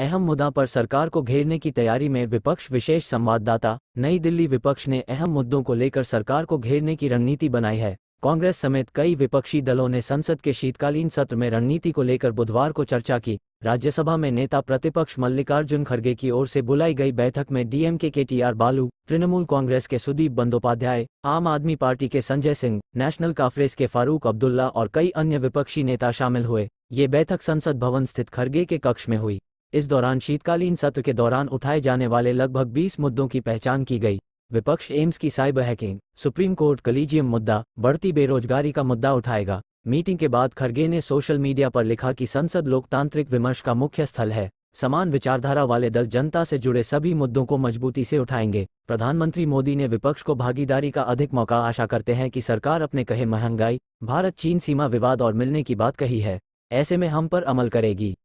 अहम मुद्दा पर सरकार को घेरने की तैयारी में विपक्ष विशेष संवाददाता नई दिल्ली विपक्ष ने अहम मुद्दों को लेकर सरकार को घेरने की रणनीति बनाई है कांग्रेस समेत कई विपक्षी दलों ने संसद के शीतकालीन सत्र में रणनीति को लेकर बुधवार को चर्चा की राज्यसभा में नेता प्रतिपक्ष मल्लिकार्जुन खड़गे की ओर से बुलाई गई बैठक में डीएमके के टी आर बालू तृणमूल कांग्रेस के सुदीप बंदोपाध्याय आम आदमी पार्टी के संजय सिंह नेशनल कांफ्रेंस के फारूक अब्दुल्ला और कई अन्य विपक्षी नेता शामिल हुए ये बैठक संसद भवन स्थित खड़गे के कक्ष में हुई इस दौरान शीतकालीन सत्र के दौरान उठाए जाने वाले लगभग 20 मुद्दों की पहचान की गई विपक्ष एम्स की cyber hacking Supreme Court collegium मुद्दा बढ़ती बेरोजगारी का मुद्दा उठाएगा मीटिंग के बाद खरगे ने सोशल मीडिया पर लिखा कि संसद लोकतांत्रिक विमर्श का मुख्य स्थल है समान विचारधारा वाले दल जनता से जुड़े सभी मुद्दों को मजबूती से उठाएंगे प्रधानमंत्री मोदी ने विपक्ष को भागीदारी का अधिक मौका आशा करते हैं कि सरकार अपने कहे महंगाई भारत चीन सीमा विवाद और मिलने की बात कही है ऐसे में हम पर अमल करेगी